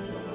Thank you.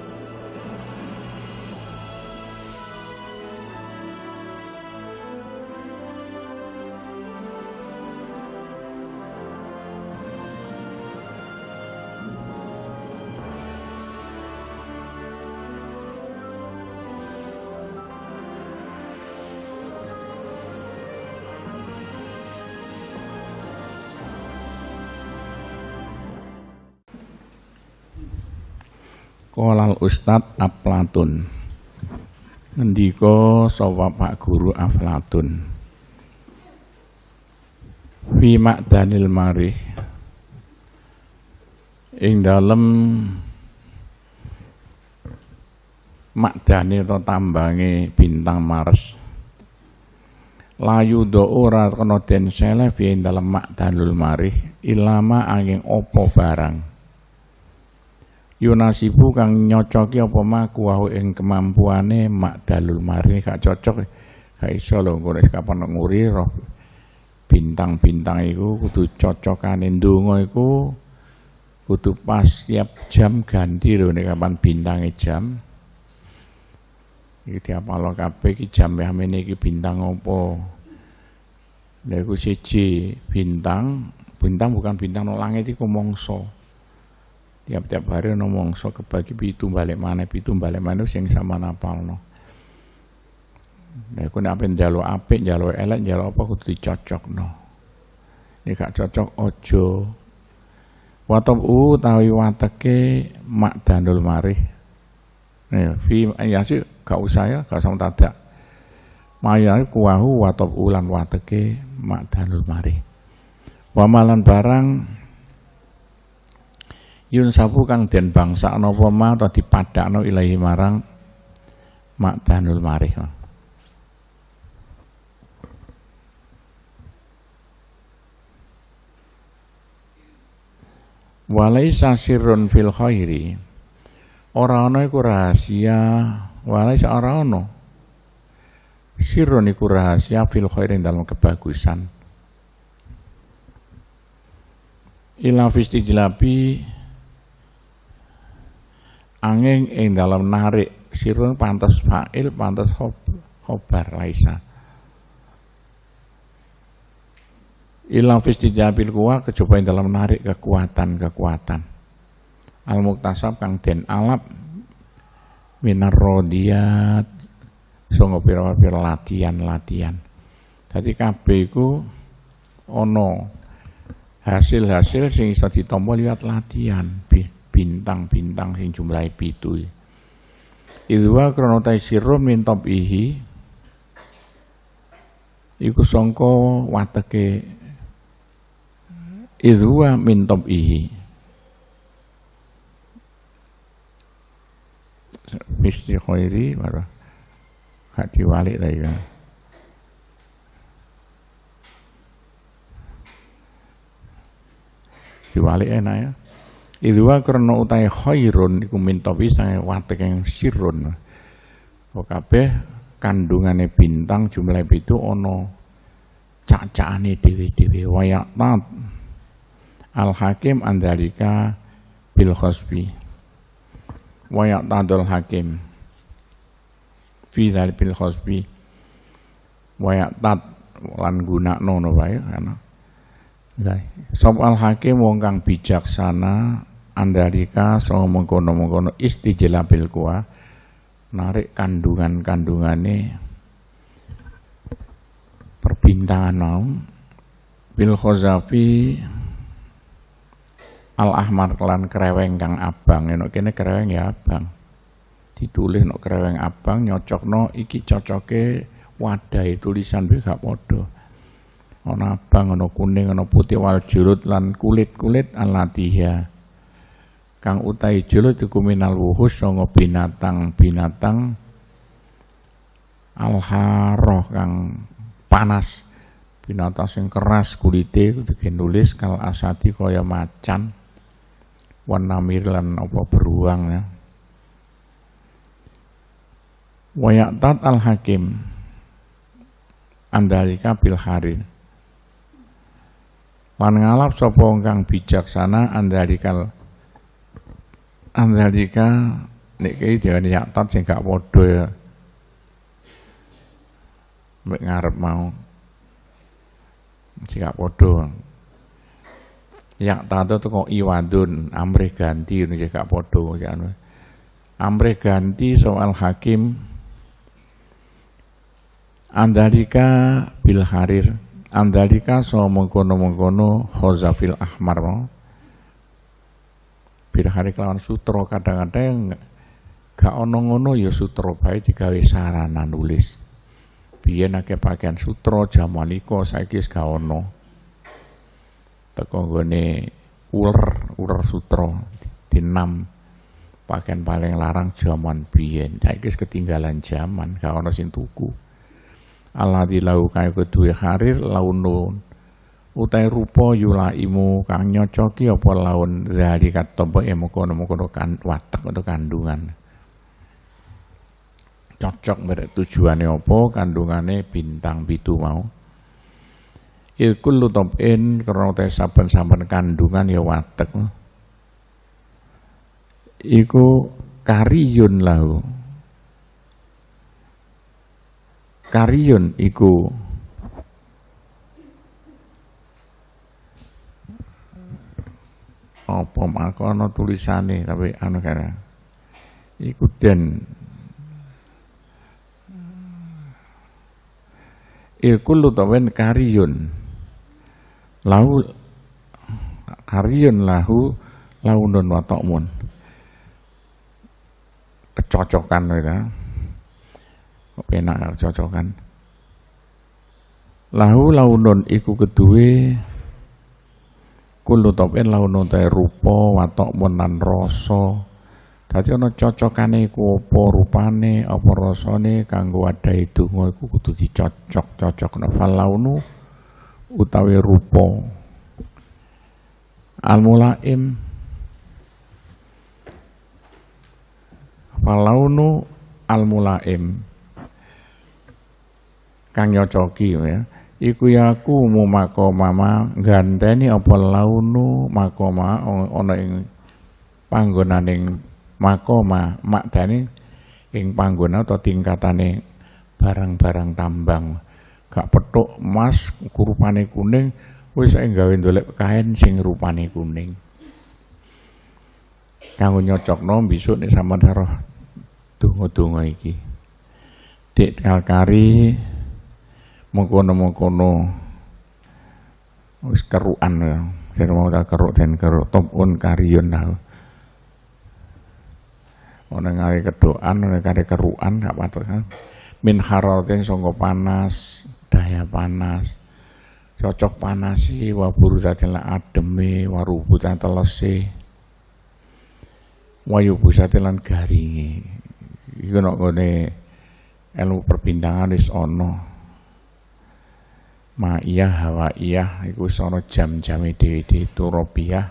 Kolal Ustad Aflatun Ngendiko sawa Pak Guru Aflatun Fimak Danil Marih Ing dalem makdane to tambangi bintang Mars layu do ora kena den selef yen dalem makdanul marih ilama angin opo barang yunasibu kang nyocoki apa maku kuahu ing kemampuane mak dalul mari gak cocok e. gak iso lho kok kapan nguri roh bintang-bintang iku kudu cocokane ndonga iku kudu pas tiap jam ganti lho nek kapan bintange jam iki diapalo kabeh iki jam ya mene iki bintang opo lha iku siji bintang bintang bukan bintang nang langit iku mongso tiap-tiap hari ngomong so kebagi pitu balik mana pitu balik mana yang sama napal no Nah, aku nak jalur apik, jalo elek, jalo apa kudu dicocok no. Ini gak cocok ojo. Watop u uh, tawi wateke mak danul marih. Nih, fi ya sih gak usah ya, gak usah tadak. Maya kuahu watop ulan uh, wateke mak danul marih. Wamalan barang yun sapu kang den bangsa napa ma ta dipadakno ilahi marang makdanul marih walaisa sirrun fil khairi ora ana iku rahasia walaisa ora ana sirrun iku rahasia fil khairi dalam kebagusan ila fi angin ing dalam narik sirun pantas fa'il pantas hob, hobar laisa ilang fis dijabil kuwa kecobain dalam narik kekuatan-kekuatan al muktasab kang den alap minar rodiyat songo pira pir latihan-latihan jadi kabeh Ono hasil-hasil sing iso ditampa liwat latihan bi bintang-bintang sing jumlahe pitu. Idwa kronotai sirum min ihi iku songko wateke idwa mintop ihi. Misti khairi marah. Kak diwalik ta kan Diwalik enak ya. Idwa karena utai khairun iku minta sange watek yang sirun. Kabeh kandungane bintang jumlah itu ono cacaane diri diri dewi wayak tat. Al hakim andalika bil khosbi. Wayak tadul hakim. Fi bil khosbi. Wayak tat lan guna nono wae ana. Sob al hakim wong kang bijaksana andalika sanga mengkono-mengkono istijlabil kuah narik kandungan-kandungane perbintangan mau bil khazafi al ahmar klan kereweng kang abang enok kene kereweng ya abang ditulis nok kereweng abang no iki cocoke wadah tulisan wae gak padha abang ono kuning ono putih wal jurut lan kulit-kulit alatiha kang utai julu iku minal wuhus songo binatang-binatang alharoh kang panas binatang sing keras kulite kudu nulis kal asati kaya macan warna mirlan apa beruang ya tat al hakim andalika bil harin lan ngalap sapa kang bijaksana andalikal Andalika, niki kei diarani yaktat sing gak padha ya. ngarep mau. Sing gak padha. Yak tato tuh kok iwadun, amre ganti ini gak podo ya. Amre ganti soal hakim Andalika bil harir. Andalika so mengkono-mengkono khozafil ahmar hari kelawan sutro kadang-kadang gak ono ngono ya sutro baik tiga sarana nulis. biar nake pakaian sutro jamaniko saikis wis gak ono. Teko uler, uler sutro dinam pakaian paling larang jaman biyen. saikis ketinggalan jaman, gak ono sing tuku. Alati lau kedua hari harir launun utai rupa yulaimu kang nyocoki apa laun kat tombo ya emokono-mokono kan watak atau kandungan cocok pada tujuannya apa kandungannya bintang pitu mau ilkul lutopin karena teh saben-saben kandungan ya iku kariyun lahu kariyun iku apa maka ana tulisane tapi anu kara iku den iku lutawen karyun lahu kariyun lahu launun wa mun kecocokan kita kok penak kecocokan lahu launun iku kedue kullu tawin lau nontai rupo watok menan rasa dadi ana cocokane iku apa rupane apa rasane kanggo adahe donga iku cocok, dicocok-cocokno fal launu utawi rupo. al mulaim fal launu al mulaim kang nyocoki ya iku yaku ya mu makoma ma ganteni apa launu makoma ana ing panggonaning makoma makdane ing panggona atau tingkatane barang-barang tambang gak petuk emas kurupane kuning wis saiki gawe ndolek kain sing rupane kuning kanggo nyocokno besok nek sampean karo donga-donga iki dik kalkari mengkono-mengkono wis keruan ya. Saya mau tak keruk dan keruk top on karion aku. Ono ngare kedoan, ono ngare keruan gak patut kan. Min haratin sangka panas, daya panas. Cocok panasi wa burutatil ademe wa rubutan telese. Wayu busatil lan garinge. Iku nek ngene ilmu perbintangan wis ana ma'iyah hawaiyah iku sono jam-jame dewi itu turobiyah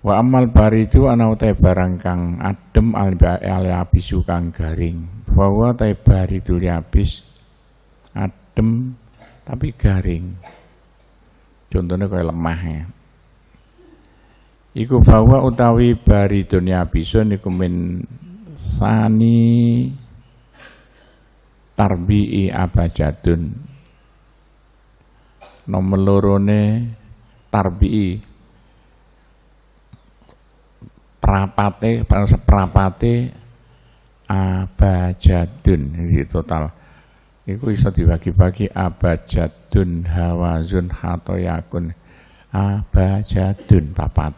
wa amal itu ana utai barang kang adem al abisu kang garing bahwa tai baridu habis adem tapi garing contohnya kayak lemah ya Iku bahwa utawi bari dunia bisun niku min sani tarbi'i abajadun nomor lorone tarbi prapate prapate abajadun di total itu bisa dibagi-bagi abajadun hawazun Yakun, abajadun papat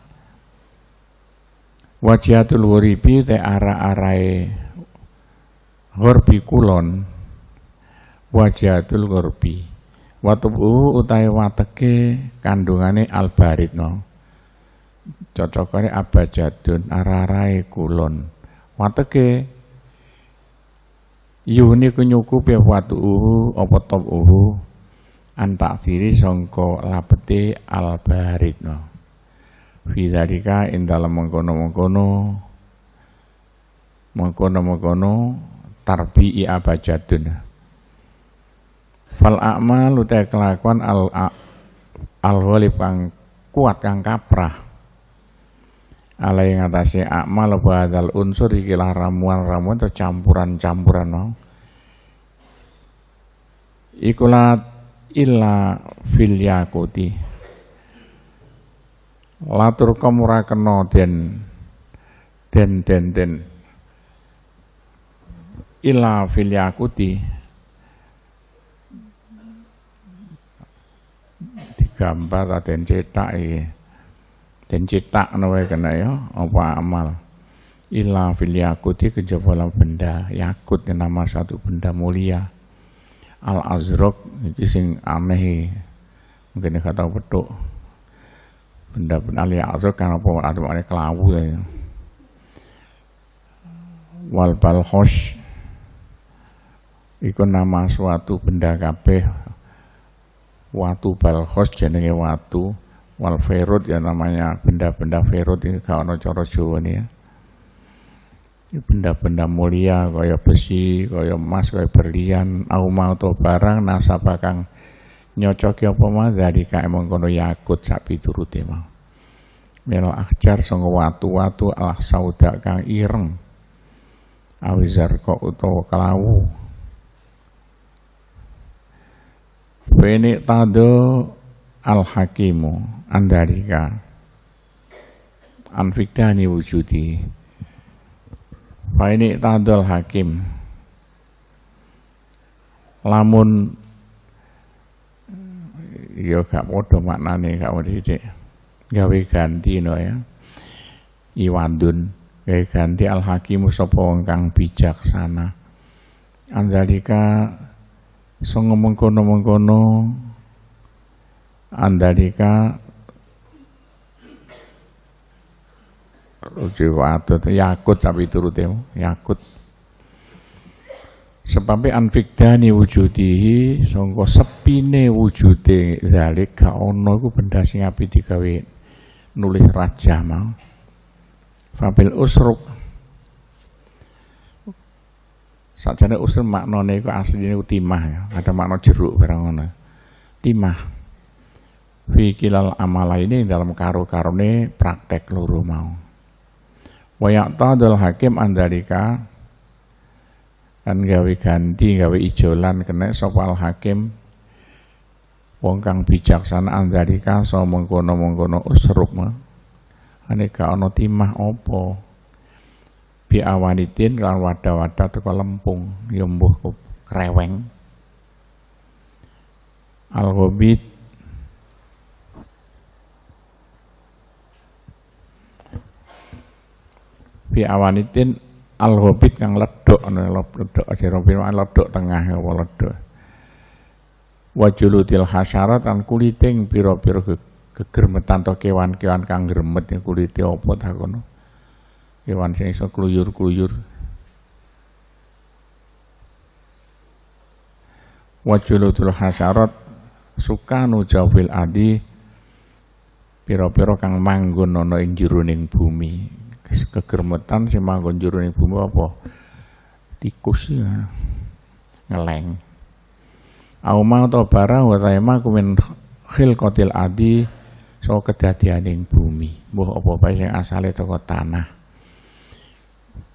wajiatul wuribi te ara-arai gorbi kulon wajiatul gorbi Watubu uh, utai wateke kandungane albaritno. Cocokane abajadun ararai kulon. Wateke yuni kunyukup ya watuhu uh, apa top uhu antak siri songko no. albaritno. in indala mengkono-mengkono mengkono-mengkono tarbi'i abajadun. Fal amal uta kelakuan al al ghalib kang kuat kang kaprah. Alai ngatasi amal badal unsur ikilah ramuan-ramuan atau campuran-campuran mau. Ikulat illa fil yakuti. Latur kemura kena den den den den. Illa fil yakuti digambar atau den cetak iki. Den cetak wae kena ya apa amal. Ila fil yakut kejaba dalam benda yakut yang nama satu benda mulia. Al azrok iki sing aneh. E. Mungkin gak tau petuk. Benda-benda al ya azrok kan apa artine kelawu ya. Wal balkhosh iku nama suatu benda kabeh watu balkhos jenenge watu wal ferut ya namanya benda-benda ferut ini kalau coro Jawa ini ya benda-benda mulia kaya besi, kaya emas, kaya berlian, auma atau barang nasabah kang nyocok ya pema dari kae mengkono yakut sapi turut ya Melo akjar sanga watu-watu alah sauda kang ireng. Awizar kok utawa kelawu. Bini tado al-hakimu andarika anfikdani wujudi Bini tado al-hakim lamun yo ya gak podo maknane gak wedi gawe ganti no ya iwandun gawe ganti al hakimu sapa kang bijaksana andalika Songo mengkono-mengkono Andalika Uji tu yakut tapi turutemu, yakut. Sepapi anfikdani wujudihi, songko sepine wujude dalik, gak ono iku benda sing api digawe nulis raja mau. Fabel usruk Sakjane usul maknane iku asline timah ya. Ada makna jeruk barang ngono. Timah. Fi kilal amala ini dalam karu karone praktek loro mau. wayakta dal hakim andalika kan gawe ganti gawe ijolan kena sopal hakim wong kang bijaksana andalika so mengkono-mengkono usrup ma. ono timah opo awanitin kalau wadah-wadah kalau lempung yumbuh ya mbuh kreweng al hobit bi awanitin al hobit yang ledok ana ledok robin mana ledok tengah apa ledok wajulutil hasarat dan kuliting piro piro kegermetan to kewan-kewan kang gremet ya kulite opot ta Kewan sing iso kluyur-kluyur. Wajulutul hasarat sukanu jawil adi piro-piro kang manggon ana ing jeroning bumi. Kegermetan sing manggon jeroning bumi apa? Tikus ya. Ngeleng. Auma atau barang wa kumen khil kotil adi so kedadianing bumi. Buh apa bae sing asale toko tanah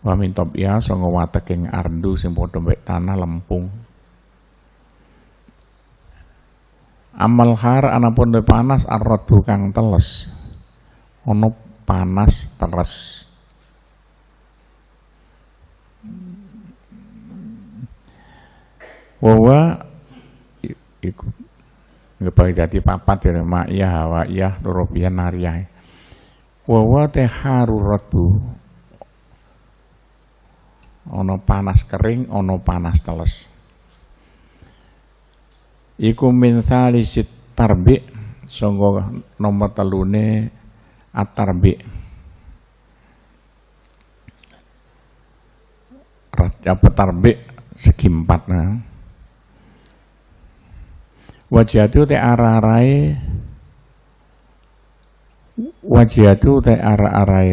wa min tobia ya, sanga wateking ardu sing podo tanah lempung amal har, anapun de panas arad bukang teles ono panas teles wawa ikut ngebagi jadi papat ya hawa ya dorobian nariyah wawa teharu bu. Ono panas kering, ono panas teles. Iku min thalisit tarbi, songgo nomor telune atarbi. Raja petarbi segi empat. Nah. itu te wajah itu te arai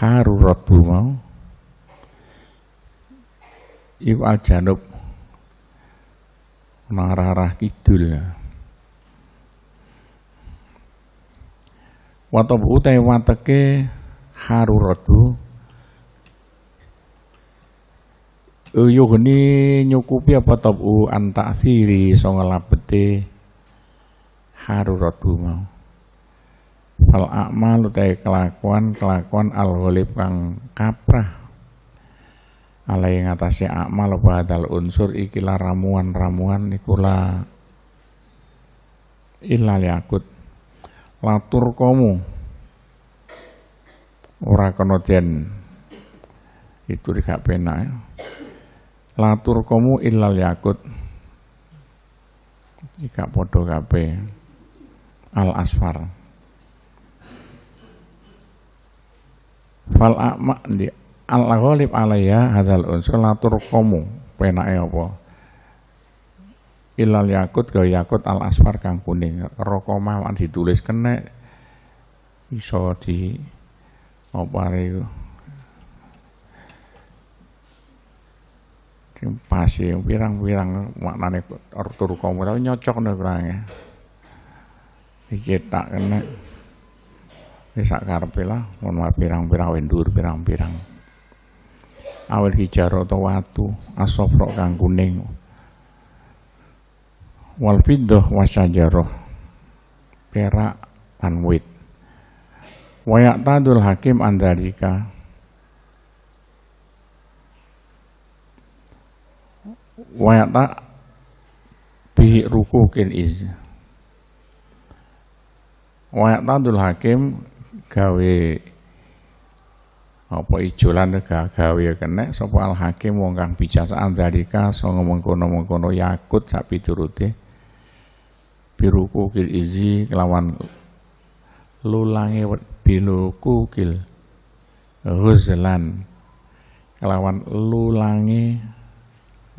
haru rotu mau nah iku al janub marah-arah kidul ya. Watob utai wateke haruratu yuhni nyukupi apa antak siri so haru rotu mau fal akmal utai kelakuan kelakuan al kang kaprah ala yang ngatasi akmal badal unsur ikilah ramuan-ramuan ikula ilal yakut latur komu ora konoden itu dikak pena ya. latur komu ilal yakut jika podo kape al asfar fal akma dia al-ghalib alaiya hadal unsur latur komu penake apa ilal yakut ga yakut al aspar kang kuning rokoma wan ditulis kene iso di apa pasi pirang e, pirang-pirang maknane artur komu tapi nyocok nek pirange dicetak kena wis sak karepe lah maaf pirang-pirang wendur pirang-pirang Awal hijaro to watu asofro kang kuning wal fiddah wasajaroh perak anwit wit wayak tadul hakim andalika wayak tak bihi rukukin iz wayak tadul hakim gawe apa ijolan tega gawe kene sapa al hakim wong kang bijaksaan dalika sanga mengkono-mengkono yakut sak piturute biruku kil izi kelawan lulange biluku kil ghuzlan kelawan lulange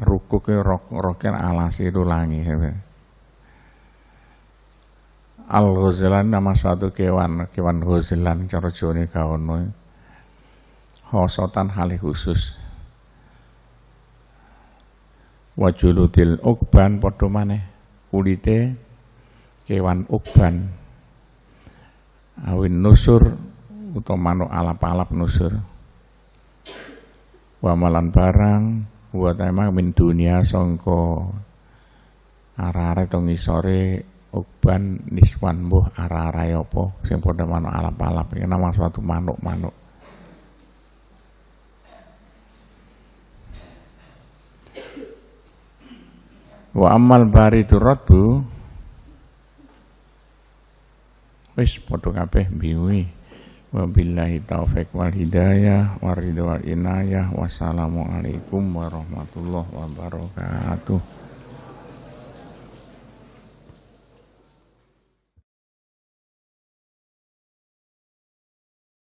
rukuke rok-roken alasi lulange ya, ya. al ghuzlan nama suatu kewan kewan ghuzlan cara jone kaono khosotan halih khusus wajuludil ukban podomane kulite kewan ukban awin nusur utomano manu alap-alap nusur wamalan barang buat emang min dunia songko arare tongi sore ukban niswan buh arare yopo ya sing padha alap-alap ini nama suatu manuk-manuk Wa amal baridu raddu wis padha kabeh biwi. Wabillahi taufik wal hidayah waridwal inayah wassalamualaikum warahmatullahi wabarakatuh.